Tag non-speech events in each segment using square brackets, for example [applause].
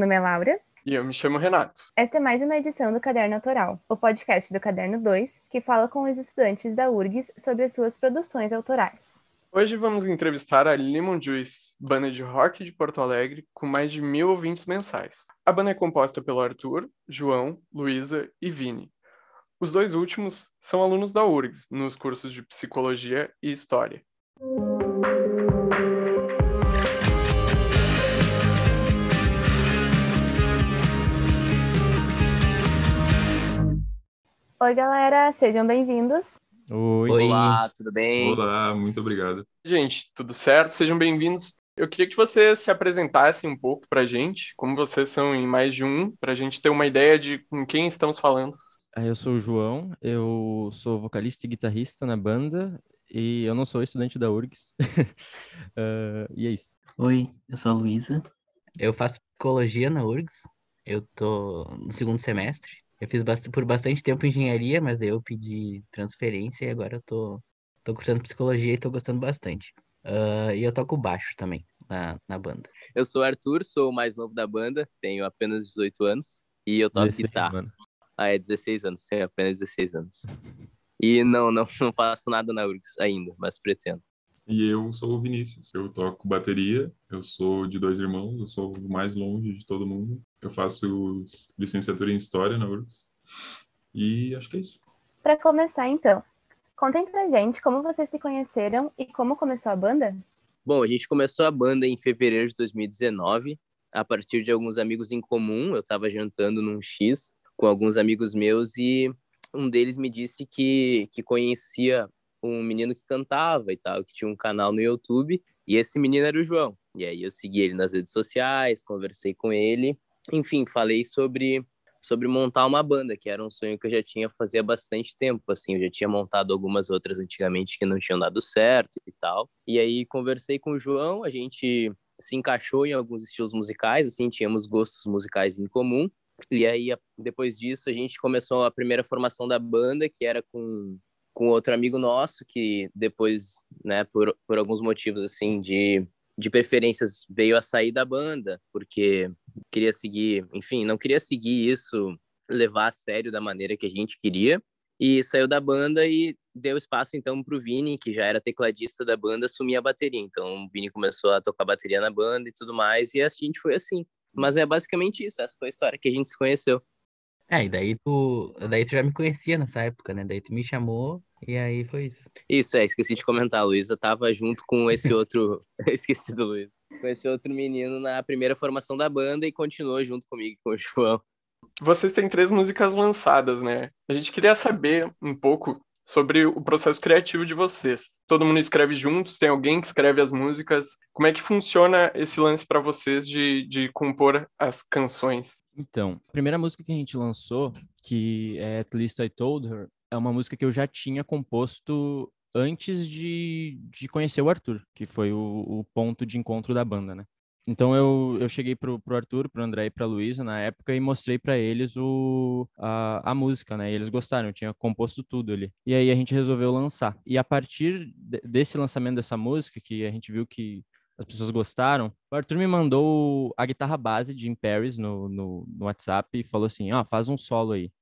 nome é Laura. E eu me chamo Renato. Esta é mais uma edição do Caderno Autoral, o podcast do Caderno 2, que fala com os estudantes da URGS sobre as suas produções autorais. Hoje vamos entrevistar a Lemon Juice, banda de rock de Porto Alegre com mais de mil ouvintes mensais. A banda é composta pelo Arthur, João, Luísa e Vini. Os dois últimos são alunos da URGS, nos cursos de Psicologia e História. Oi, galera, sejam bem-vindos. Oi. Olá, tudo bem? Olá, muito obrigado. Gente, tudo certo? Sejam bem-vindos. Eu queria que vocês se apresentassem um pouco para a gente, como vocês são em mais de um, para a gente ter uma ideia de com quem estamos falando. Ah, eu sou o João, eu sou vocalista e guitarrista na banda e eu não sou estudante da URGS. uh, [laughs] e é isso. Oi, eu sou a Luísa, eu faço psicologia na URGS, eu tô no segundo semestre eu fiz bast por bastante tempo engenharia, mas daí eu pedi transferência e agora eu tô, tô cursando psicologia e tô gostando bastante. Uh, e eu toco baixo também na, na banda. Eu sou o Arthur, sou o mais novo da banda, tenho apenas 18 anos e eu toco 16, guitarra. Mano. Ah, é 16 anos, tenho apenas 16 anos. E não, não, não faço nada na URGS ainda, mas pretendo. E eu sou o Vinícius. Eu toco bateria, eu sou de dois irmãos, eu sou o mais longe de todo mundo. Eu faço licenciatura em História na URGS. E acho que é isso. Para começar, então, contem pra gente como vocês se conheceram e como começou a banda? Bom, a gente começou a banda em fevereiro de 2019, a partir de alguns amigos em comum. Eu estava jantando num X com alguns amigos meus e um deles me disse que, que conhecia um menino que cantava e tal, que tinha um canal no YouTube, e esse menino era o João. E aí eu segui ele nas redes sociais, conversei com ele, enfim, falei sobre sobre montar uma banda, que era um sonho que eu já tinha fazia bastante tempo, assim, eu já tinha montado algumas outras antigamente que não tinham dado certo e tal. E aí conversei com o João, a gente se encaixou em alguns estilos musicais, assim, tínhamos gostos musicais em comum. E aí depois disso a gente começou a primeira formação da banda, que era com com outro amigo nosso que depois, né, por, por alguns motivos assim de de preferências veio a sair da banda, porque queria seguir, enfim, não queria seguir isso levar a sério da maneira que a gente queria. E saiu da banda e deu espaço então para o Vini, que já era tecladista da banda, assumir a bateria. Então o Vini começou a tocar bateria na banda e tudo mais, e a gente foi assim. Mas é basicamente isso, essa foi a história que a gente se conheceu. É, e daí tu, daí tu já me conhecia nessa época, né? Daí tu me chamou e aí foi isso. Isso, é, esqueci de comentar. Luísa tava junto com esse [laughs] outro. [laughs] esqueci do Luísa. Com esse outro menino na primeira formação da banda e continuou junto comigo, com o João. Vocês têm três músicas lançadas, né? A gente queria saber um pouco sobre o processo criativo de vocês. Todo mundo escreve juntos, tem alguém que escreve as músicas. Como é que funciona esse lance para vocês de, de compor as canções? Então, a primeira música que a gente lançou, que é At Least I Told Her, é uma música que eu já tinha composto antes de, de conhecer o Arthur, que foi o, o ponto de encontro da banda, né? Então eu, eu cheguei pro, pro Arthur, pro André e pra Luísa na época e mostrei para eles o, a, a música, né? E eles gostaram, eu tinha composto tudo ali. E aí a gente resolveu lançar. E a partir de, desse lançamento dessa música, que a gente viu que as pessoas gostaram. O Arthur me mandou a guitarra base de In Paris no, no, no WhatsApp e falou assim: ó, oh, faz um solo aí.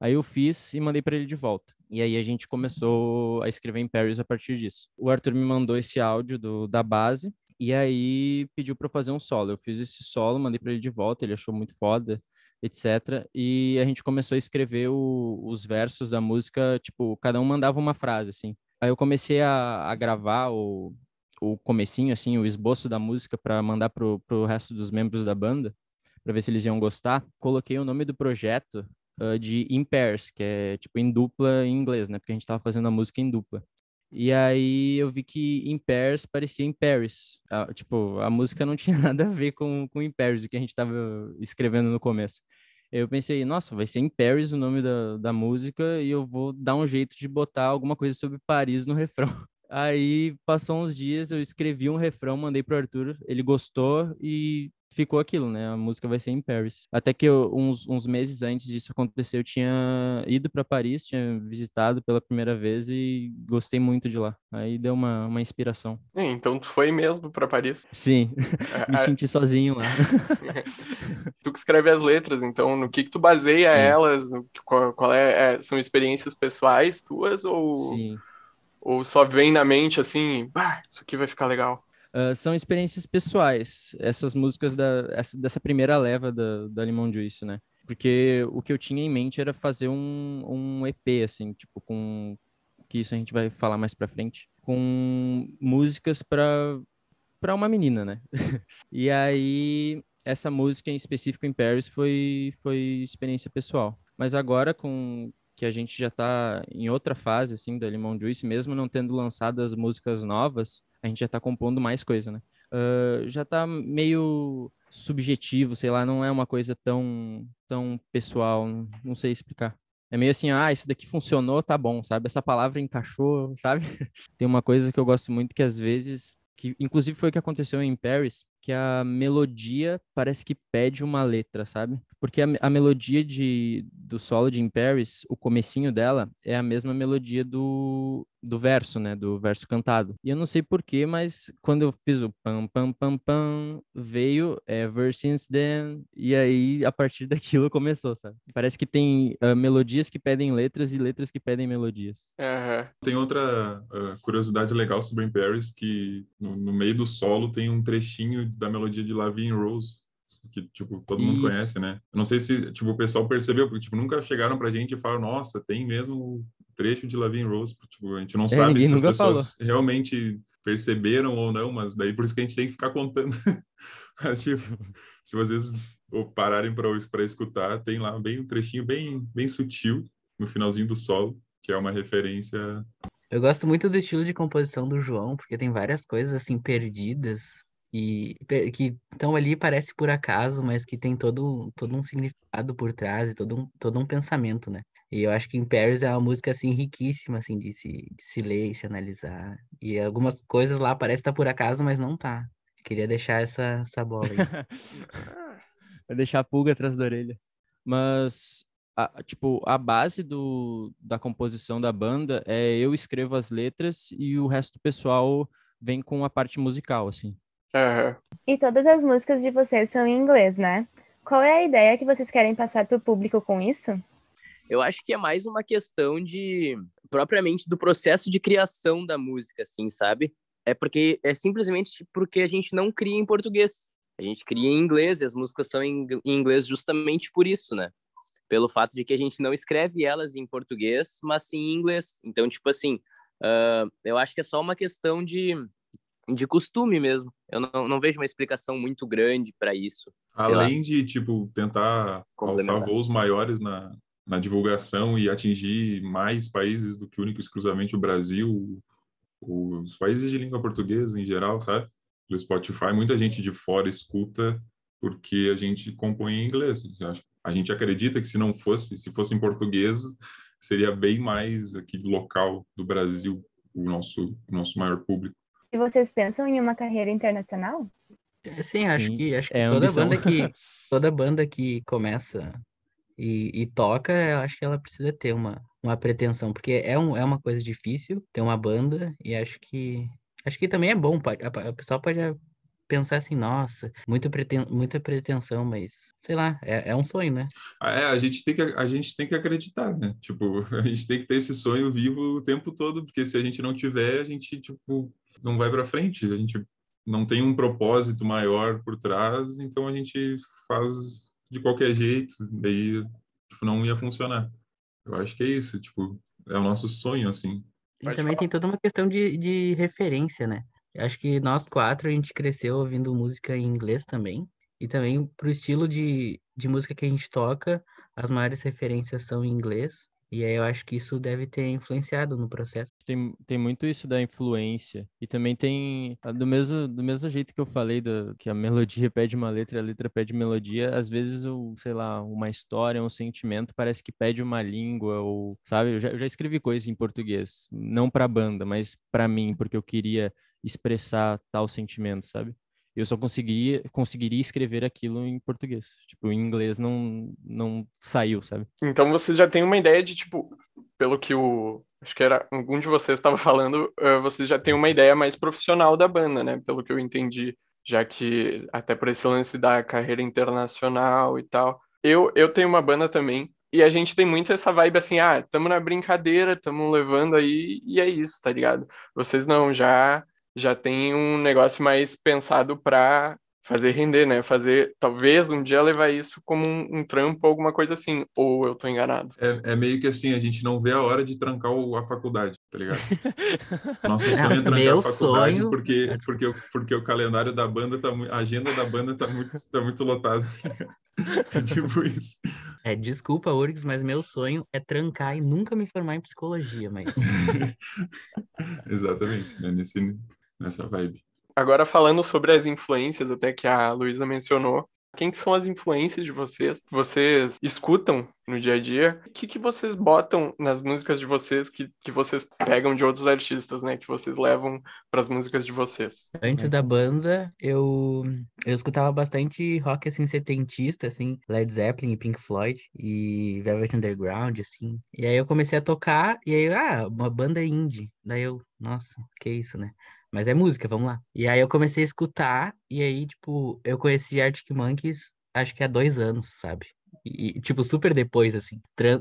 Aí eu fiz e mandei para ele de volta. E aí a gente começou a escrever em Paris a partir disso. O Arthur me mandou esse áudio do, da base e aí pediu para eu fazer um solo. Eu fiz esse solo, mandei para ele de volta, ele achou muito foda, etc. E a gente começou a escrever o, os versos da música, tipo, cada um mandava uma frase, assim. Aí eu comecei a, a gravar o, o comecinho, assim, o esboço da música para mandar pro, pro resto dos membros da banda, para ver se eles iam gostar. Coloquei o nome do projeto uh, de In Pairs, que é, tipo, em dupla em inglês, né? Porque a gente tava fazendo a música em dupla. E aí eu vi que In Paris parecia In Paris. tipo, a música não [laughs] tinha nada a ver com, com In Paris, o que a gente estava escrevendo no começo. Eu pensei, nossa, vai ser In Paris o nome da, da música e eu vou dar um jeito de botar alguma coisa sobre Paris no [laughs] refrão. Aí passou uns dias, eu escrevi um refrão, mandei pro Arthur, ele gostou e ficou aquilo, né? A música vai ser em Paris. Até que eu, uns, uns meses antes disso acontecer, eu tinha ido para Paris, tinha visitado pela primeira vez e gostei muito de lá. Aí deu uma, uma inspiração. É, então tu foi mesmo para Paris? Sim, é, [laughs] me é. senti sozinho lá. [laughs] tu que escreve as letras, então no que que tu baseia Sim. elas? Qual, qual é, é, São experiências pessoais tuas ou... Sim. Ou só vem na mente assim, isso aqui vai ficar legal? Ah, são experiências pessoais, essas músicas da, essa, dessa primeira leva da, da Limon Juice, né? Porque o que eu tinha em mente era fazer um, um EP, assim, tipo, com. Que isso a gente vai falar mais pra frente. Com músicas para para uma menina, né? [laughs] e aí essa música em específico em Paris foi foi experiência pessoal. Mas agora com que a gente já está em outra fase, assim, da Limão Juice, mesmo não tendo lançado as músicas novas, a gente já está compondo mais coisa, né? Uh, já está meio subjetivo, sei lá, não é uma coisa tão, tão pessoal, não, não sei explicar. É meio assim, ah, isso daqui funcionou, tá bom, sabe? Essa palavra encaixou, sabe? [laughs] Tem uma coisa que eu gosto muito que às vezes, que inclusive foi o que aconteceu em Paris, que a melodia parece que pede uma letra, sabe? Porque a, a, melodia de, do solo de In Paris, o comecinho dela, é a mesma melodia do, do verso, né? Do verso cantado. E eu não sei porquê, mas quando eu fiz o pam, pam, pam, pam, veio é, Ever Since Then, e aí a partir [laughs] daquilo começou, sabe? Parece que tem uh, melodias que pedem letras e letras que pedem melodias. Uhum. Tem outra uh, curiosidade legal sobre In Paris, que no, no meio do solo tem um trechinho da melodia de Lavin Rose, que, tipo, todo Isso. mundo conhece, né? Eu não sei se, tipo, o pessoal percebeu, porque, tipo, nunca chegaram pra gente e falaram, nossa, tem mesmo trecho de Lavin Rose, porque, tipo, a gente não é, sabe se as pessoas falou. realmente perceberam ou não, mas daí por isso que a gente tem que ficar contando. [laughs] mas, tipo, se vocês pararem para escutar, tem lá bem um trechinho bem, bem sutil no finalzinho do solo, que é uma referência eu gosto muito do estilo de composição do João, porque tem várias coisas assim perdidas e que estão ali parece por acaso, mas que tem todo, todo um significado por trás e todo um, todo um pensamento, né? E eu acho que em Paris é uma música assim riquíssima assim de se, de se ler e se analisar. E algumas coisas lá parece estar tá por acaso, mas não tá. Queria deixar essa essa bola aí. [laughs] Vai deixar a pulga atrás da orelha. Mas a, tipo, a base do, da composição da banda é eu escrevo as letras e o resto do pessoal vem com a parte musical, assim. Uhum. E todas as músicas de vocês são em inglês, né? Qual é a ideia que vocês querem passar para o público com isso? Eu acho que é mais uma questão de propriamente do processo de criação da música, assim, sabe? É porque é simplesmente porque a gente não cria em português. A gente cria em inglês e as músicas são em inglês justamente por isso, né? Pelo fato de que a gente não escreve elas em português, mas sim em inglês. Então, tipo assim, uh, eu acho que é só uma questão de de costume mesmo. Eu não, não vejo uma explicação muito grande para isso. Além de, tipo, tentar alçar voos maiores na, na divulgação e atingir mais países do que único exclusivamente o Brasil, os países de língua portuguesa em geral, sabe? Do Spotify, muita gente de fora escuta porque a gente compõe em inglês. A gente acredita que se não fosse, se fosse em português, seria bem mais aqui local do Brasil, o nosso, o nosso maior público. E vocês pensam em uma carreira internacional? É, sim, acho Sim. que, acho que é toda ambição. banda que [laughs] toda banda que começa e, e toca, eu acho que ela precisa ter uma, uma pretensão, porque é, um, é uma coisa difícil ter uma banda e acho que acho que também é bom, pode, a, a pessoa pode pensar assim, nossa, muita, preten muita pretensão, mas sei lá, é, é um sonho, né? Ah, é, a gente, tem que, a gente tem que acreditar, né? Tipo, [laughs] a gente tem que ter esse sonho vivo o tempo todo, porque se a gente não tiver, a gente, tipo, não vai para frente. A gente não tem um propósito maior por trás, então a gente faz de qualquer jeito, daí tipo, não ia funcionar. Eu acho que é isso, tipo, é o nosso sonho, assim. E Pode também falar. tem toda uma questão de, de referência, né? Eu acho que nós quatro a gente cresceu ouvindo música em inglês também. E também pro estilo de, de música que a gente toca, as maiores referências são em inglês. E aí eu acho que isso deve ter influenciado no processo. Tem, tem muito isso da influência. E também tem, ah, do mesmo, do mesmo jeito que eu falei, do, que a melodia pede uma letra, a letra pede melodia, às vezes, o, sei lá, uma história, um sentimento parece que pede uma língua, ou, sabe? Eu já, eu já escrevi coisas em português, não pra banda, mas para mim, porque eu queria expressar tal sentimento, sabe? eu só conseguia, conseguiria escrever aquilo em português. Tipo, em inglês não, não saiu, sabe? Então vocês já têm uma ideia de, tipo, pelo que o. Acho que era algum de vocês estava falando, uh, vocês já têm uma ideia mais profissional da banda, né? Pelo que eu entendi, já que até por esse lance da carreira internacional e tal. Eu, eu tenho uma banda também, e a gente tem muito essa vibe assim, ah, tamo na brincadeira, tamo levando aí, e é isso, tá ligado? Vocês não, já já tem um negócio mais pensado para fazer render, né? Fazer, talvez um dia levar isso como um, um trampo, alguma coisa assim. Ou eu tô enganado. É, é, meio que assim, a gente não vê a hora de trancar o, a faculdade, tá ligado? [laughs] Nosso sonho é ah, trancar Meu a faculdade sonho... porque, é porque, porque o calendário da banda tá a agenda da banda tá muito, tá muito lotada. [laughs] É tipo isso. É, desculpa, Urgs, mas meu sonho é trancar e nunca me formar em psicologia, mas. [laughs] Exatamente, né? Nesse, nessa vibe. Agora falando sobre as influências, até que a Luísa mencionou, quem que são as influências de vocês? Vocês escutam no dia a dia? O que, que vocês botam nas músicas de vocês que, que vocês pegam de outros artistas, né? Que vocês levam para as músicas de vocês? Antes da banda, eu, eu escutava bastante rock, assim, setentista, assim, Led Zeppelin e Pink Floyd e Velvet Underground, assim. E aí eu comecei a tocar e aí, ah, uma banda indie. Daí eu, nossa, que isso, né? mas é música, vamos lá. E aí eu comecei a escutar, e aí, tipo, eu conheci Arctic Monkeys acho que há dois anos, sabe? E, tipo, super depois, assim.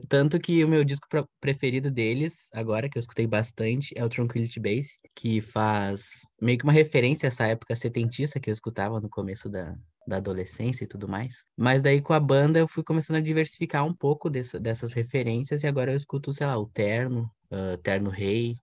Tanto que o meu disco preferido deles, agora, que eu escutei bastante, é o Tranquility Base, que faz meio que uma referência a essa época setentista que eu escutava no começo da, da adolescência e tudo mais. Mas daí com a banda eu fui começando a diversificar um pouco dessa, dessas referências e agora eu escuto, sei lá, o Terno, uh, Terno Rei,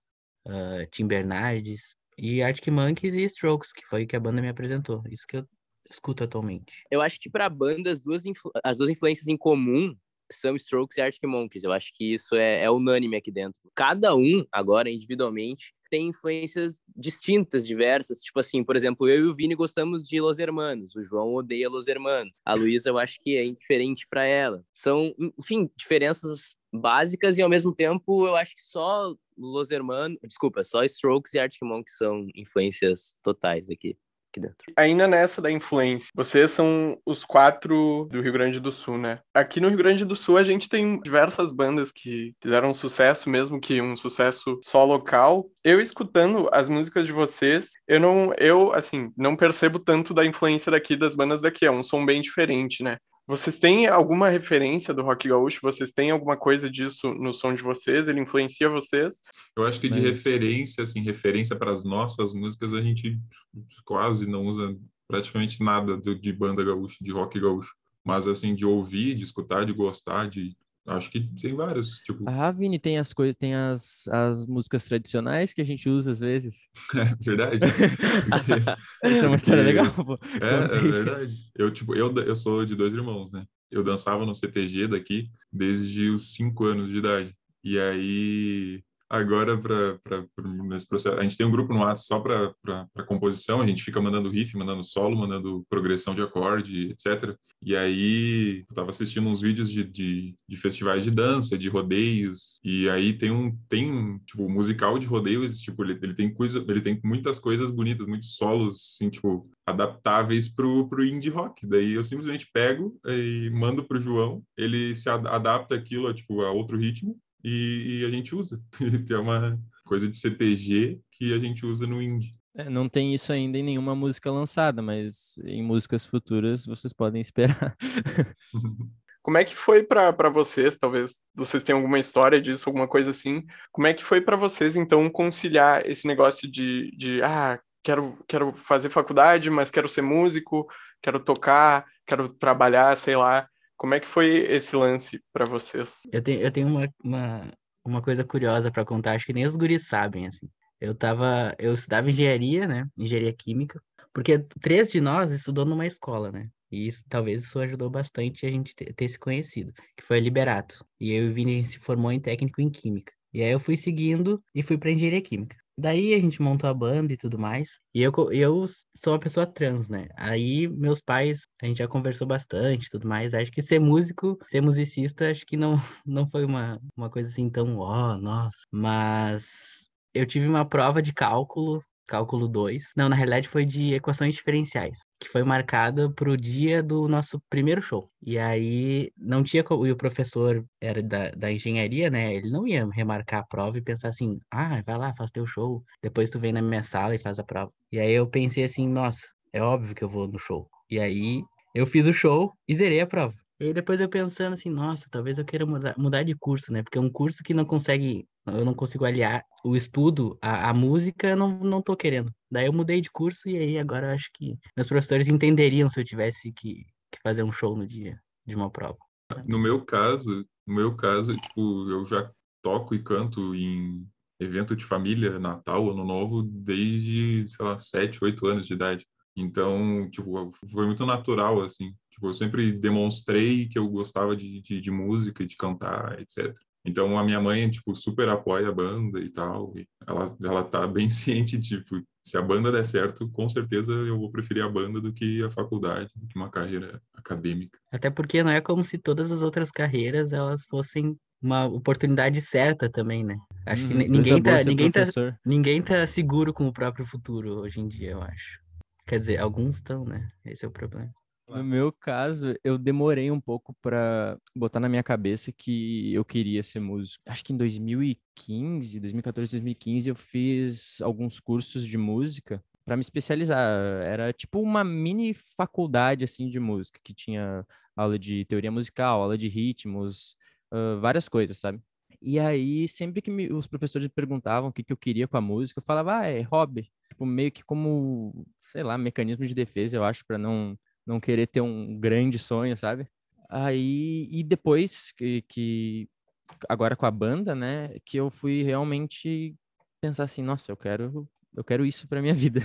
uh, Tim Bernardes, e Arctic Monkeys e Strokes, que foi que a banda me apresentou. Isso que eu escuto atualmente. Eu acho que para a banda as duas, as duas influências em comum são Strokes e Arctic Monkeys. Eu acho que isso é, é unânime aqui dentro. Cada um, agora, individualmente, tem influências distintas, diversas. Tipo assim, por exemplo, eu e o Vini gostamos de Los Hermanos. O João odeia Los Hermanos. A Luísa, eu acho que é indiferente para ela. São, enfim, diferenças básicas e ao mesmo tempo eu acho que só Los Hermanos, desculpa, só Strokes e Arctic Monkeys são influências totais aqui. dentro Ainda nessa da influência, vocês são os quatro do Rio Grande do Sul, né? Aqui no Rio Grande do Sul a gente tem diversas bandas que fizeram sucesso, mesmo que um sucesso só local. Eu escutando as músicas de vocês, eu não, eu assim, não percebo tanto da influência daqui das bandas daqui. É um som bem diferente, né? Vocês têm alguma referência do rock gaúcho? Vocês têm alguma coisa disso no som de vocês? Ele influencia vocês? Eu acho que de é. referência, assim, referência para as nossas músicas, a gente quase não usa praticamente nada de, de banda gaúcha, de rock gaúcho. Mas, assim, de ouvir, de escutar, de gostar, de Acho que tem vários. tipo... Ah, tem as coisas, tem as, as músicas tradicionais que a gente usa às vezes. [laughs] É verdade. Isso [laughs] é uma [laughs] história legal, pô. É, é verdade. Eu, tipo, eu, eu sou de dois irmãos, né? Eu dançava no CTG daqui desde os cinco anos de idade. E aí, agora para nesse processo. A gente tem um grupo no WhatsApp só para composição, a gente fica mandando riff, mandando solo, mandando progressão de acorde, etc. E aí eu tava assistindo uns vídeos de, de, de festivais de dança, de rodeios, e aí tem um tem tipo musical de rodeios, tipo ele, ele tem coisa, ele tem muitas coisas bonitas, muitos solos, assim, tipo adaptáveis pro, pro indie rock. Daí eu simplesmente pego e mando pro João, ele se adapta aquilo tipo, a outro ritmo, e, e a gente usa. [laughs] tem é uma coisa de CTG que a gente usa no indie. É, não tem isso ainda em nenhuma música lançada, mas em músicas futuras vocês podem esperar. [laughs] Como é que foi para vocês, talvez vocês tenham alguma história disso, alguma coisa assim? Como é que foi para vocês, então, conciliar esse negócio de, de ah, quero, quero fazer faculdade, mas quero ser músico, quero tocar, quero trabalhar, sei lá. Como é que foi esse lance para vocês? Eu tenho, eu tenho uma, uma, uma coisa curiosa para contar, acho que nem os guris sabem, assim. Eu tava, eu estudava engenharia, né? Engenharia química, porque três de nós estudou numa escola, né? E isso, talvez isso ajudou bastante a gente ter, ter se conhecido, que foi Liberato. E eu e o Vini, a gente se formou em técnico em química. E aí eu fui seguindo e fui para engenharia química. Daí a gente montou a banda e tudo mais. E eu, eu sou uma pessoa trans, né? Aí meus pais, a gente já conversou bastante tudo mais. Acho que ser músico, ser musicista, acho que não, [laughs] não foi uma, uma coisa assim tão, ó, oh, nossa. Mas eu tive uma prova de cálculo cálculo 2. Não, na realidade foi de equações diferenciais, que foi marcada pro dia do nosso primeiro show. E aí não tinha como. E o professor era da, da engenharia, né? Ele não ia remarcar a prova e pensar assim: ah, vai lá, faz teu show. Depois tu vem na minha sala e faz a prova. E aí eu pensei assim: nossa, é óbvio que eu vou no show. E aí eu fiz o show e zerei a prova. E aí depois eu pensando assim, nossa, talvez eu queira mudar, mudar de curso, né? Porque é um curso que não consegue eu não consigo aliar o estudo, à música, eu não, não tô querendo. Daí eu mudei de curso e aí agora eu acho que meus professores entenderiam se eu tivesse que, que fazer um show no dia de uma prova. No meu caso, no meu caso, tipo, eu já toco e canto em evento de família, Natal, Ano Novo, desde, sei lá, anos de idade. Então, tipo, foi muito natural, assim. Tipo, eu sempre demonstrei que eu gostava de, de, de música, de cantar, etc. Então a minha mãe tipo super apoia a banda e tal, e ela ela tá bem [laughs] ciente tipo se a banda der certo, com certeza eu vou preferir a banda do que a faculdade, do que uma carreira acadêmica. Até porque não é como se todas as outras carreiras elas fossem uma oportunidade certa também, né? Acho hum, que uhum. tá, ninguém tá, ninguém, professor. tá, ninguém tá seguro com o próprio futuro hoje em dia, eu acho. Quer dizer, alguns estão, né? Esse é o problema. No meu caso, eu demorei um pouco para botar na minha cabeça que eu queria ser músico. Acho que em 2015, 2014, 2015, eu fiz alguns cursos de música para me especializar. Era tipo uma mini faculdade assim de música que tinha aula de teoria musical, aula de ritmos, uh, várias coisas, sabe? E aí, sempre que me, os professores me perguntavam o que, que eu queria com a música, eu falava, ah, é hobby. Tipo, meio que como, sei lá, mecanismo de defesa, eu acho, para não não querer ter um grande sonho, sabe? Aí, e depois que, que agora com a banda, né, que eu fui realmente pensar assim, nossa, eu quero, eu quero isso para minha [laughs] vida.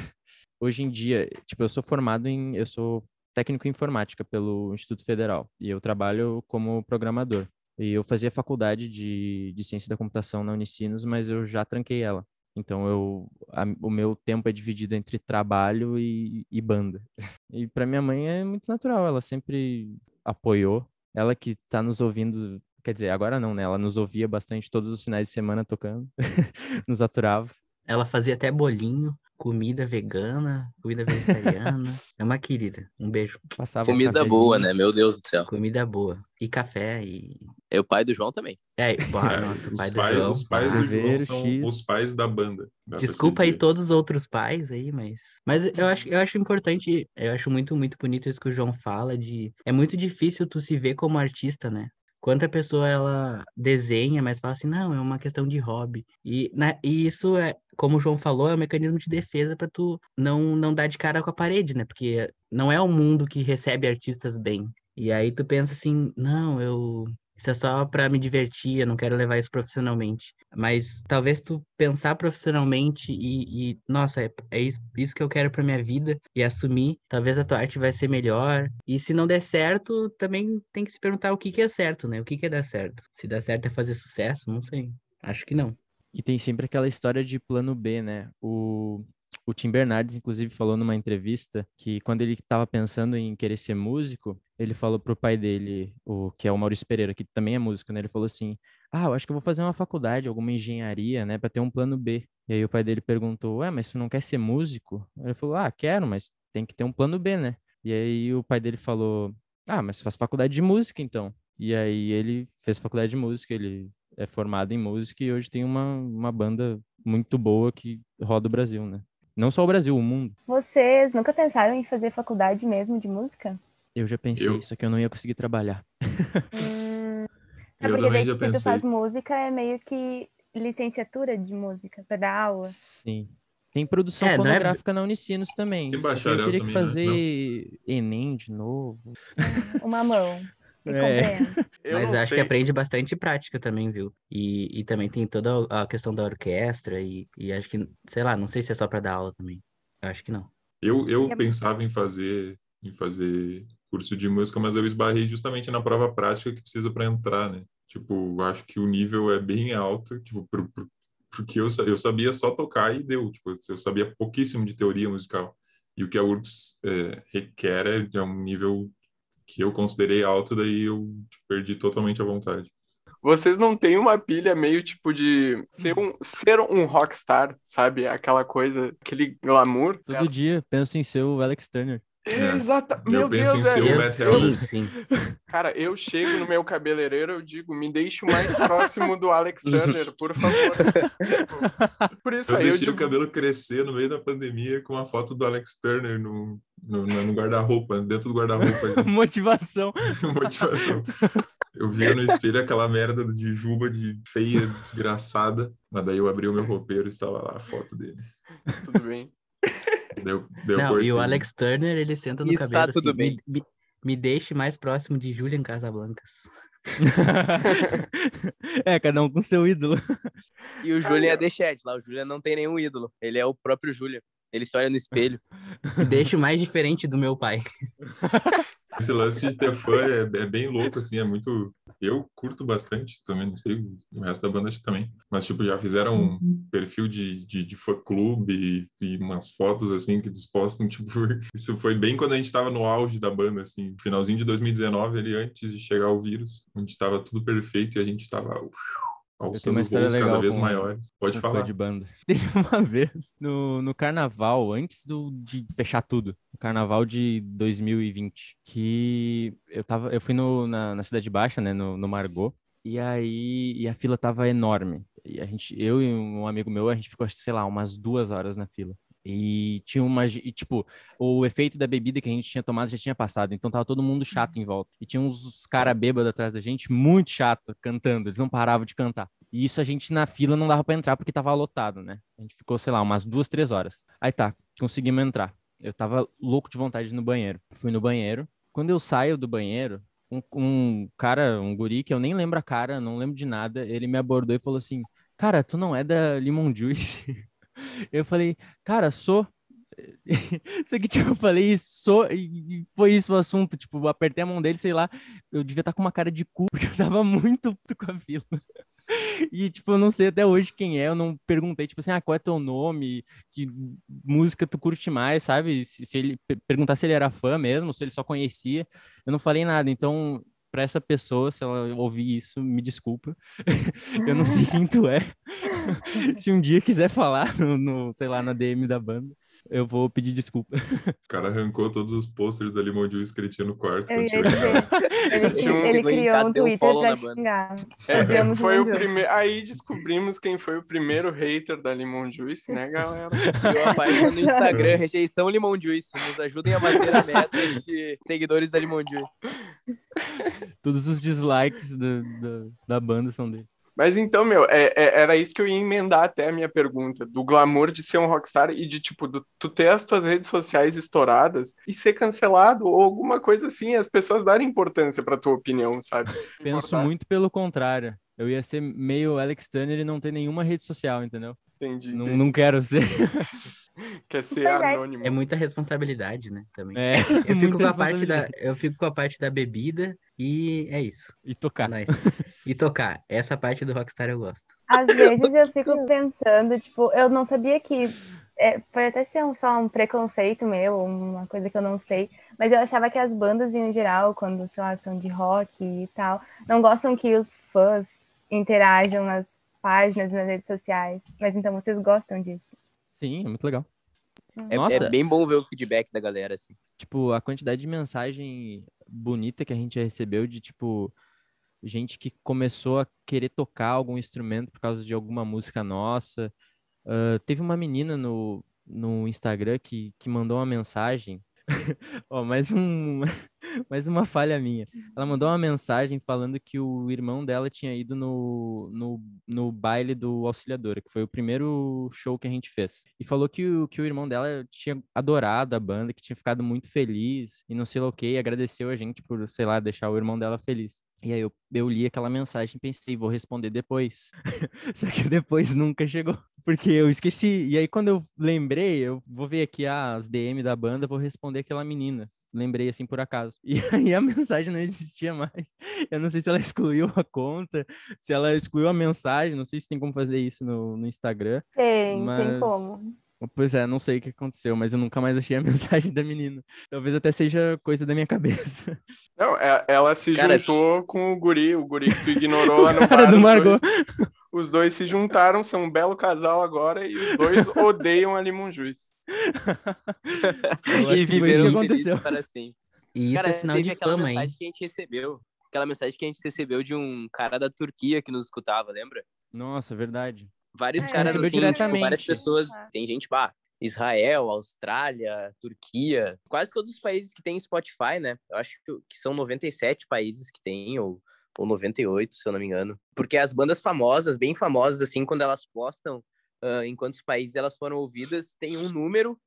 Hoje em dia, tipo, eu sou formado em, eu sou técnico em informática pelo Instituto Federal e eu trabalho como programador. E eu fazia faculdade de, de ciência da computação na Unicinos, mas eu já tranquei ela. Então eu, a, o meu tempo é dividido entre trabalho e, e banda. [laughs] E para minha mãe é muito natural, ela sempre apoiou. Ela que está nos ouvindo, quer dizer, agora não, né? Ela nos ouvia bastante todos os finais de semana tocando, [laughs] nos aturava. Ela fazia até bolinho. Comida vegana, comida vegetariana. é uma querida. Um beijo. Passava comida um boa, né? Meu Deus do céu. Comida boa. E café e. É o pai do João também. É, é nossa, o pai do João. Os pais do João são X. os pais da banda. Desculpa aí todos os outros pais aí, mas. Mas eu acho, eu acho importante, eu acho muito, muito bonito isso que o João fala de. É muito difícil tu se ver como artista, né? Quanto a pessoa ela desenha, mas fala assim, não, é uma questão de hobby. E, e isso é, como o João falou, é um mecanismo de defesa para tu não, não dar de cara com a parede, né? Porque não é o mundo que recebe artistas bem. E aí tu pensa assim, não, eu isso é só para me divertir, eu não quero levar isso profissionalmente. Mas talvez tu pensar profissionalmente e, e nossa, é, é isso, que eu quero para minha vida e assumir, talvez a tua arte vai ser melhor. E se não der certo, também tem que se perguntar o que que é certo, né? O que que é dar certo? Se dar certo é fazer sucesso, não sei. Acho que não. E tem sempre aquela história de plano B, né? O o Tim Bernardes, inclusive, falou numa entrevista que quando ele estava pensando em querer ser músico, ele falou pro pai dele, o que é o Maurício Pereira, que também é músico, né? Ele falou assim: "Ah, eu acho que eu vou fazer uma faculdade, alguma engenharia, né, para ter um plano B". E aí o pai dele perguntou: "Ué, mas tu não quer ser músico?". Ele falou: "Ah, quero, mas tem que ter um plano B, né?". E aí o pai dele falou: "Ah, mas faz faculdade de música então". E aí ele fez faculdade de música, ele é formado em música e hoje tem uma, uma banda muito boa que roda o Brasil, né? Não só o Brasil, o mundo. Vocês nunca pensaram em fazer faculdade mesmo de música? Eu já pensei, eu? só que eu não ia conseguir trabalhar. [laughs] Hum, é porque daí que tu faz música é meio que licenciatura de música, pra dar aula. Sim. Tem produção é, é fonográfica é... na Unicinos também. Tem então, eu teria que né? fazer né? Enem de novo. Uma mão. [laughs] É. Mas acho sei. que aprende bastante prática também, viu? E, e também tem toda a questão da orquestra e, e acho que, sei lá, não sei se é só para dar aula também. Eu acho que não. Eu, eu é pensava em fazer em fazer curso de música, mas eu esbarrei justamente na prova prática que precisa para entrar, né? Tipo, acho que o nível é bem alto, tipo, pro, pro, porque eu, eu sabia só tocar e deu, tipo, eu sabia pouquíssimo de teoria musical. E o que a URGS é, requer é, é um nível que eu considerei alto, daí eu tipo, perdi totalmente a vontade. Vocês não têm uma pilha meio tipo de ser um, ser um rockstar, sabe? Aquela coisa, aquele glamour. Todo certo? dia penso em ser o Alex Turner. É. Exatamente. Meu Deus, em ser é. Messi Sim, sim. Cara, eu chego no meu cabeleireiro, eu digo, me deixe o mais próximo do Alex uhum. Turner, por favor. Tipo, por isso eu aí, deixei eu o cabelo crescer no meio da pandemia com uma foto do Alex Turner no, no, no guarda-roupa, dentro do guarda-roupa. [laughs] Motivação. [laughs] Motivação. Eu via no espelho aquela merda de juba de feia, desgraçada, mas daí eu abri o meu roupeiro e estava lá a foto dele. Tudo bem. Deu, deu não, e o Alex Turner, ele senta no Está cabelo tudo assim, bem. Me, me, me, deixe mais próximo de Julian Casablancas. [laughs] é, cada um com seu ídolo. E o Julian é deixete lá, o Julian não tem nenhum ídolo, ele é o próprio Julian. Ele se olha no espelho. Me deixa mais diferente do meu pai. Esse lance de ter fã é, é bem louco, assim, é muito eu curto bastante também, não sei o resto da banda também. Mas, tipo, já fizeram um uhum. perfil de, de, de fã-clube e, e, umas fotos, assim, que eles postam, [laughs] tipo... Isso foi bem quando a gente tava no auge da banda, assim. Finalzinho de 2019, ali, antes de chegar o vírus. Onde tava tudo perfeito e a gente tava alçando legal cada vez maiores. Pode falar. de banda. [laughs] Teve uma vez no, no carnaval, antes do, de fechar tudo, no carnaval de 2020, que eu, tava, eu fui no, na, na Cidade Baixa, né, no, no Margot, e aí e a fila tava enorme. E a gente, eu e um amigo meu, a gente ficou, sei lá, umas duas horas na fila. E tinha umas. E, tipo, o efeito da bebida que a gente tinha tomado já tinha passado. Então tava todo mundo chato em volta. E tinha uns cara bêbados atrás da gente, muito chato, cantando. Eles não paravam de cantar. E isso a gente na fila não dava para entrar porque tava lotado, né? A gente ficou, sei lá, umas duas, três horas. Aí tá, conseguimos entrar. Eu tava louco de vontade no banheiro. Fui no banheiro. Quando eu saio do banheiro, um, um cara, um guri, que eu nem lembro a cara, não lembro de nada, ele me abordou e falou assim: Cara, tu não é da Limon Juice? [laughs] Eu falei, cara, sou. [laughs] isso aqui, tipo, eu falei sou, e foi isso o assunto. Tipo, eu apertei a mão dele, sei lá, eu devia estar tá com uma cara de cu, [laughs] porque eu tava muito puto com a vila. E, tipo, eu não sei até hoje quem é, eu não perguntei, tipo assim, ah, qual é teu nome, que música tu curte mais, sabe? Se, se ele perguntar se ele era fã mesmo, se ele só conhecia, eu não falei nada. Então, para essa pessoa, se ela ouvir isso, me desculpa. [laughs] eu não sei quem tu é. [laughs] se um dia quiser falar, no, no, sei lá, na DM da banda, eu vou pedir desculpa. O cara arrancou todos os pôsteres da Limão Juice que ele tinha no quarto. [laughs] Ele, ele, ele, ele criou um Twitter um pra xingar. é, foi o primeiro... Aí descobrimos quem foi o primeiro hater da Limão Juice, né, galera? Criou a página no Instagram, Rejeição Limão Juice. Nos ajudem a bater a meta de seguidores da Limão Juice. [laughs] Todos os dislikes do, do, da banda são dele. Mas então, meu, é, é, era isso que eu ia emendar até a minha pergunta, do glamour de ser um rockstar e de, tipo, do, tu ter as tuas redes sociais estouradas e ser cancelado ou alguma coisa assim, as pessoas darem importância pra tua opinião, sabe? [laughs] Penso Importar. muito pelo contrário. Eu ia ser meio Alex Turner e não ter nenhuma rede social, entendeu? Entendi. entendi. não quero ser. [laughs] [laughs] Quer ser é. anônimo. É muita responsabilidade, né? Também. É, eu, [laughs] é fico com a parte da, eu fico com a parte da bebida e é isso. E tocar. Nice. E tocar. Essa parte do Rockstar eu gosto. Às vezes eu fico pensando, tipo, eu não sabia que. É, pode até ser um, só um preconceito meu, uma coisa que eu não sei, mas eu achava que as bandas, em geral, quando, sei lá, são de rock e tal, não gostam que os fãs interajam nas páginas, nas redes sociais. Mas então vocês gostam disso? Sim, é muito legal. É, é Nossa, é bem bom ver o feedback da galera, assim. Tipo, a quantidade de mensagem bonita que a gente recebeu de, tipo, gente que começou a querer tocar algum instrumento por causa de alguma música nossa. Uh, teve uma menina no, no Instagram que, que mandou uma mensagem. [laughs] Ó, oh, mais um, [laughs] mais uma falha minha. Ela uhum. mandou uma mensagem falando que o irmão dela tinha ido no, no, no baile do Auxiliadora, que foi o primeiro show que a gente fez. E falou que o, que o irmão dela tinha adorado a banda, que tinha ficado muito feliz e não sei lá o que, e agradeceu a gente por, sei lá, deixar o irmão dela feliz. E aí eu, eu li aquela mensagem e pensei, vou responder depois. [laughs] Só que depois nunca chegou, porque eu esqueci. E aí quando eu lembrei, eu vou ver aqui as DM da banda, vou responder aquela menina lembrei assim por acaso. [laughs] E aí a mensagem não existia mais. Eu não sei se ela excluiu a conta, se ela excluiu a mensagem, não sei se tem como fazer isso no, no Instagram. Tem, mas... tem como. Pois é, não sei o que aconteceu, mas eu nunca mais achei a [laughs] mensagem da menina. Talvez até seja coisa da minha cabeça. Não, é, ela se cara, juntou com o guri, o guri que tu ignorou lá [laughs] no cara bar, do Margot. Os dois se juntaram, são um belo casal agora e os dois odeiam a Limonjuiz. [laughs] e viveram aconteceu. para sempre. E isso cara, é sinal de fama, hein? que a gente recebeu. Aquela mensagem que a gente recebeu de um cara da Turquia que nos escutava, lembra? Nossa, verdade. Vários é, caras assim, tipo, diretamente. Tipo, várias pessoas. Ah. Tem gente, pá, Israel, Austrália, Turquia, quase todos os países que tem Spotify, né? Eu acho que são 97 países que tem, ou, ou 98, se eu não me engano. Porque as bandas famosas, bem famosas, assim, quando elas postam uh, ah, em quantos países elas foram ouvidas, tem um número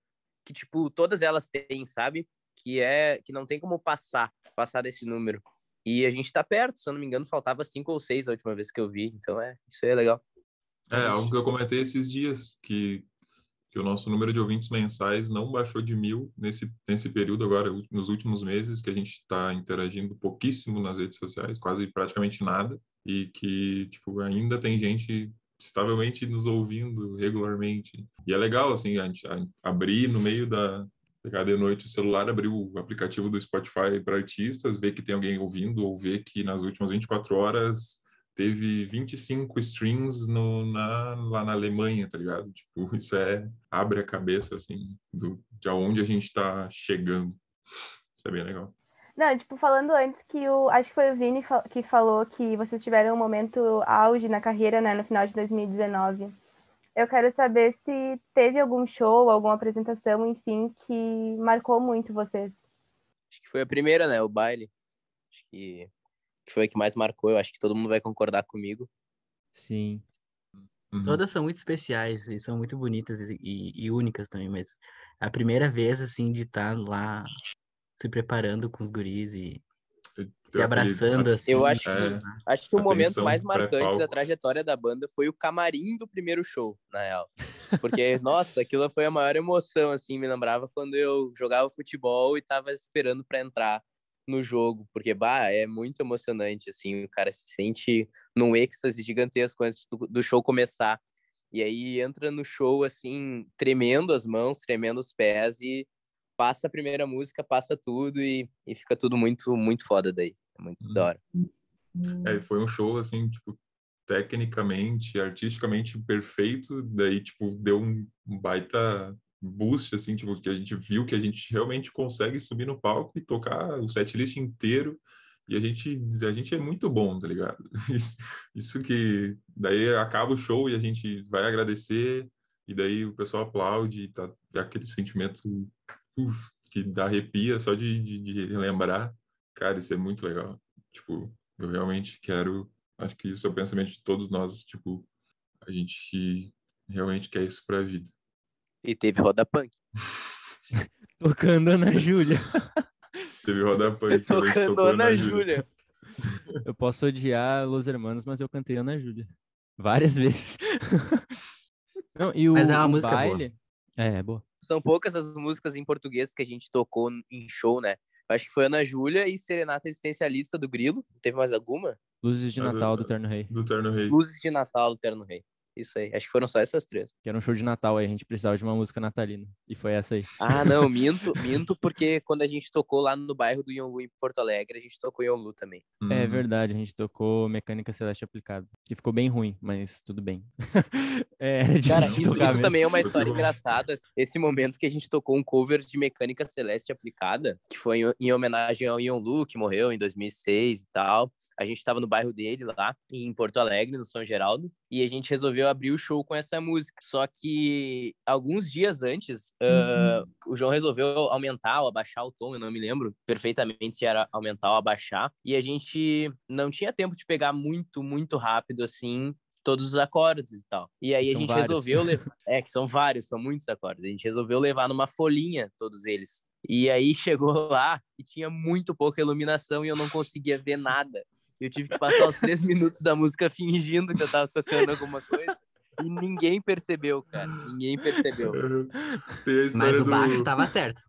que, tipo, todas elas têm, sabe? Que é que não tem como passar, passar desse número. E a gente tá perto, se eu não me engano, faltava cinco ou seis a última vez que eu vi, então é, isso aí é legal. É, algo que eu comentei esses dias, que, que o nosso número de ouvintes mensais não baixou de mil nesse, nesse período agora, nos últimos meses, que a gente está interagindo pouquíssimo nas redes sociais, quase praticamente nada, e que, tipo, ainda tem gente estavelmente nos ouvindo regularmente. E é legal, assim, a gente abrir no meio da, pegar de noite o celular, abrir o aplicativo do Spotify para artistas, ver que tem alguém ouvindo ou ver que nas últimas 24 horas teve 25 streams no, na, lá na Alemanha, tá ligado? Tipo, [laughs] isso é abre a cabeça assim do, de aonde a gente está chegando. Isso é bem legal. Não, tipo, falando antes que o. Acho que foi o Vini que falou que vocês tiveram um momento auge na carreira, né, no final de 2019. Eu quero saber se teve algum show, alguma apresentação, enfim, que marcou muito vocês. Acho que foi a primeira, né? O baile. Acho que, que foi a que mais marcou. Eu acho que todo mundo vai concordar comigo. Sim. Uhum. Todas são muito especiais e são muito bonitas e, e, e únicas também, mas a primeira vez, assim, de estar tá lá se preparando com os guris e se abraçando assim. Eu acho que, é, acho que o momento mais marcante da trajetória da banda foi o camarim do primeiro show, na real. Porque, [laughs] nossa, aquilo foi a maior emoção, assim, me lembrava quando eu jogava futebol e tava esperando para entrar no jogo, porque, bah, é muito emocionante, assim, o cara se sente num êxtase gigantesco antes do, do show começar. E aí entra no show, assim, tremendo as mãos, tremendo os pés e passa a primeira música, passa tudo e, e fica tudo muito, muito foda daí. É muito uhum. da hora. É, foi um show, assim, tipo, tecnicamente, artisticamente perfeito, daí, tipo, deu um baita boost, assim, tipo, que a gente viu que a gente realmente consegue subir no palco e tocar o setlist inteiro, e a gente, a gente é muito bom, tá ligado? [laughs] Isso, isso que, daí acaba o show e a gente vai agradecer, e daí o pessoal aplaude, tá, aquele sentimento uf, que dá arrepia é só de, de, de lembrar. Cara, isso é muito legal. Tipo, eu realmente quero. Acho que isso é o pensamento de todos nós. Tipo, a gente realmente quer isso pra vida. E teve roda punk. [laughs] Tocando Ana Júlia. [laughs] Teve roda punk. Tocando Ana Júlia. [laughs] Eu posso odiar Los Hermanos, mas eu cantei Ana Júlia. Várias vezes. Não, e o mas é uma música baile... boa. É, é boa são poucas as músicas em português que a gente tocou em show, né? Acho que foi Ana Júlia e Serenata Existencialista do Grilo. Teve mais alguma? Luzes de Natal do Terno Rei. Do Terno Rei. Luzes de Natal do Terno Rei. Isso aí. Acho que foram só essas três. Que era um show de Natal aí, a gente precisava de uma música natalina. E foi essa aí. Ah, não, [laughs] minto, minto, porque quando a gente tocou lá no bairro do Yonlu em Porto Alegre, a gente tocou Yonlu também. Hum. É uhum. verdade, a gente tocou Mecânica Celeste Aplicada, que ficou bem ruim, mas tudo bem. [laughs] é, era Cara, isso, isso também é uma história engraçada. Esse momento que a gente tocou um cover de Mecânica Celeste Aplicada, que foi em homenagem ao Yonlu, que morreu em 2006 e tal. A gente estava no bairro dele lá, em Porto Alegre, no São Geraldo, e a gente resolveu abrir o show com essa música. Só que alguns dias antes, ah, uhum. uh, o João resolveu aumentar ou abaixar o tom, eu não me lembro perfeitamente se era aumentar ou abaixar, e a gente não tinha tempo de pegar muito, muito rápido assim todos os acordes e tal. E aí que a gente vários. resolveu levar... [laughs] é que são vários, são muitos acordes. A gente resolveu levar numa folhinha todos eles. E aí chegou lá e tinha muito pouca iluminação e eu não conseguia ver nada. Eu tive que passar os três minutos da música fingindo que eu tava tocando alguma coisa. E ninguém percebeu, cara. Ninguém percebeu. [laughs] Mas o do... baixo tava certo.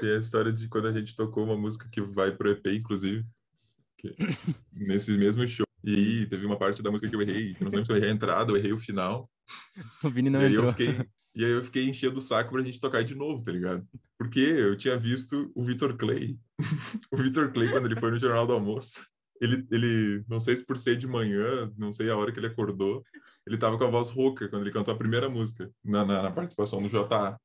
Tem a história de quando a gente tocou uma música que vai pro EP, inclusive. Que... [laughs] nesse mesmo show. E teve uma parte da música que eu errei. Não lembro se eu errei a entrada, eu errei o final. [laughs] O Vini não e entrou. Fiquei... e aí eu fiquei enchendo o saco pra gente tocar de novo, tá ligado? Porque eu tinha visto o Vitor Clay. o Vitor Clay, quando ele foi no Jornal do Almoço, ele, ele, não sei se por ser de manhã, não sei a hora que ele acordou, ele tava com a voz rouca quando ele cantou a primeira música na, na, na participação do JA.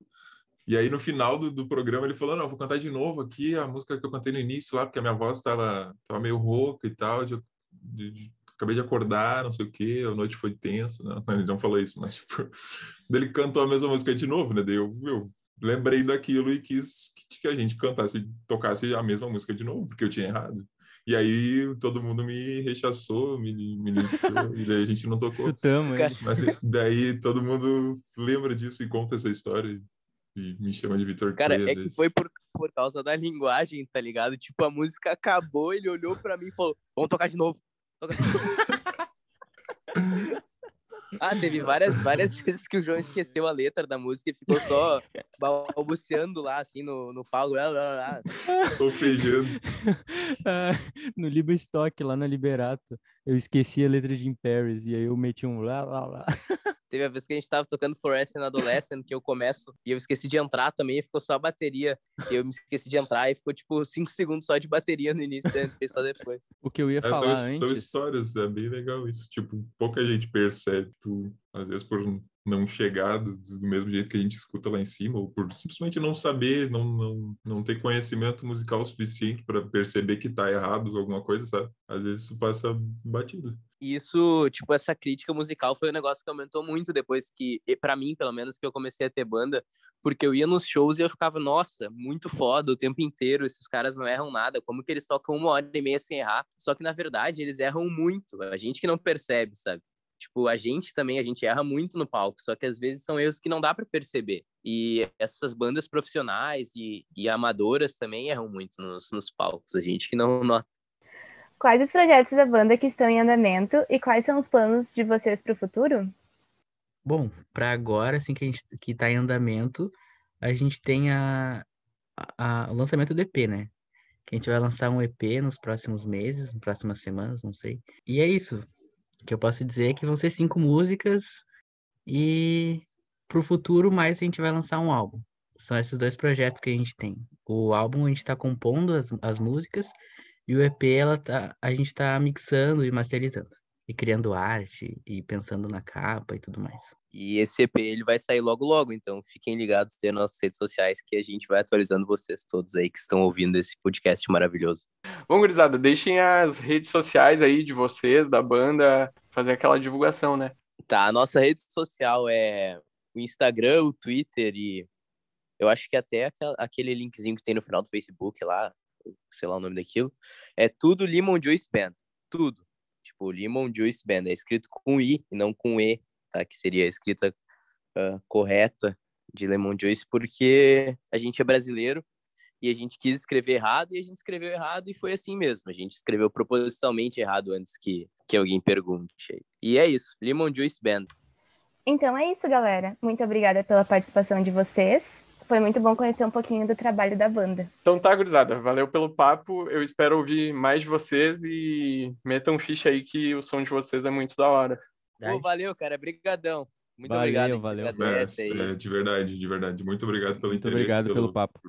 E aí, no final do, do programa, ele falou: Não, vou cantar de novo aqui a música que eu cantei no início lá, porque a minha voz tava, tava meio rouca e tal, de, de, de acabei de acordar, não sei o que a noite foi tensa, né? [laughs] Ele não falou isso, mas tipo, [laughs] ele cantou a mesma música de novo, né? Daí eu, eu lembrei daquilo e quis que, que, a gente cantasse, tocasse a mesma música de novo, porque eu tinha errado. E aí todo mundo me rechaçou, me, me lixou, e daí a gente não tocou. Chutamos, hein? Mas assim, daí todo mundo lembra disso e conta essa história e me chama de Vitor Cara, é que foi por, por causa da linguagem, tá ligado? Tipo, a música acabou, ele olhou pra mim e falou, vamos tocar de novo. Toca de novo. [laughs] Ah, teve várias, várias [laughs] vezes que o João esqueceu a letra da música e ficou só balbuciando lá, assim, no, no palco. Lá, lá, lá. Solfejando. [laughs] [laughs] ah, no Stock, lá na Liberato, eu esqueci a letra de In Paris, e aí eu meti um lá, lá, lá. Teve a vez que a gente tava tocando Florence na Adolescent, que eu começo e eu esqueci de entrar também, ficou só a bateria. E eu me esqueci de entrar e ficou tipo cinco segundos só de bateria no início, né? só depois. O que eu ia falar é, são, antes. São histórias, é bem legal isso. Tipo, pouca gente percebe, tipo, às vezes por não chegar do, do, mesmo jeito que a gente escuta lá em cima, ou por simplesmente não saber, não, não, não ter conhecimento musical suficiente para perceber que está errado alguma coisa, sabe? Às vezes isso passa batido. Isso, tipo, essa crítica musical foi um negócio que aumentou muito depois que, para mim, pelo menos, que eu comecei a ter banda, porque eu ia nos shows e eu ficava, nossa, muito foda o tempo inteiro, esses caras não erram nada, como que eles tocam uma hora e meia sem errar? Só que, na verdade, eles erram muito, a gente que não percebe, sabe? Tipo, a gente também, a gente erra muito no palco, só que às vezes são erros que não dá para perceber. E essas bandas profissionais e, e amadoras também erram muito nos, nos palcos, a gente que não nota. Quais os projetos da banda que estão em andamento e quais são os planos de vocês para o futuro? Bom, para agora, assim que a gente que tá em andamento, a gente tem a, a, a, o lançamento do EP, né? Que a gente vai lançar um EP nos próximos meses, nas próximas semanas, não sei. E é isso. O que eu posso dizer é que vão ser cinco músicas e pro futuro mais a gente vai lançar um álbum. São esses dois projetos que a gente tem. O álbum a gente está compondo as, as músicas e o EP ela tá, a gente está mixando e masterizando. E criando arte e pensando na capa e tudo mais. E esse EP ele vai sair logo logo, então fiquem ligados nas nossas redes sociais que a gente vai atualizando vocês todos aí que estão ouvindo esse podcast maravilhoso. Bom, gurizada, deixem as redes sociais aí de vocês, da banda, fazer aquela divulgação, né? Tá, a nossa rede social é o Instagram, o Twitter e eu acho que até aquele linkzinho que tem no final do Facebook lá, sei lá o nome daquilo, é tudo Limon Juice Band, tudo. Tipo, Limon Juice Band, é escrito com I e não com E, tá? Que seria a escrita uh, correta de Lemon Juice Joyce, porque a gente é brasileiro e a gente quis escrever errado e a gente escreveu errado e foi assim mesmo. A gente escreveu propositalmente errado antes que, que alguém pergunte. E é isso, Lemon Juice Band. Então é isso, galera. Muito obrigada pela participação de vocês. Foi muito bom conhecer um pouquinho do trabalho da banda. Então tá, gurizada. Valeu pelo papo. Eu espero ouvir mais de vocês e metam ficha aí que o som de vocês é muito da hora. Pô, valeu, cara. Brigadão. Muito valeu, obrigado. Valeu, valeu. É, é, de verdade, de verdade. Muito obrigado pelo Muito interesse. Obrigado pelo, pelo papo.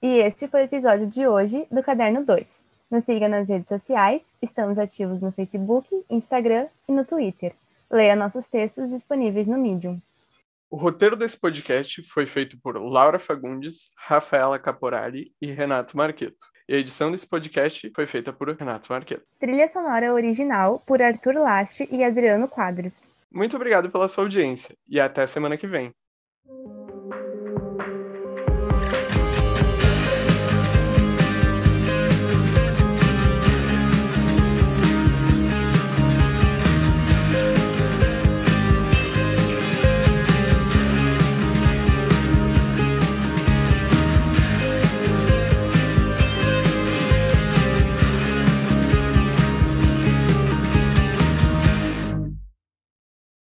E este foi o episódio de hoje do Caderno 2. Nos siga nas redes sociais, estamos ativos no Facebook, Instagram e no Twitter. Leia nossos textos disponíveis no Medium. O roteiro desse podcast foi feito por Laura Fagundes, Rafaela Caporari e Renato Marqueto. E a edição desse podcast foi feita por Renato Marqueto. Trilha sonora original por Arthur Last e Adriano Quadros. Muito obrigado pela sua audiência e até semana que vem.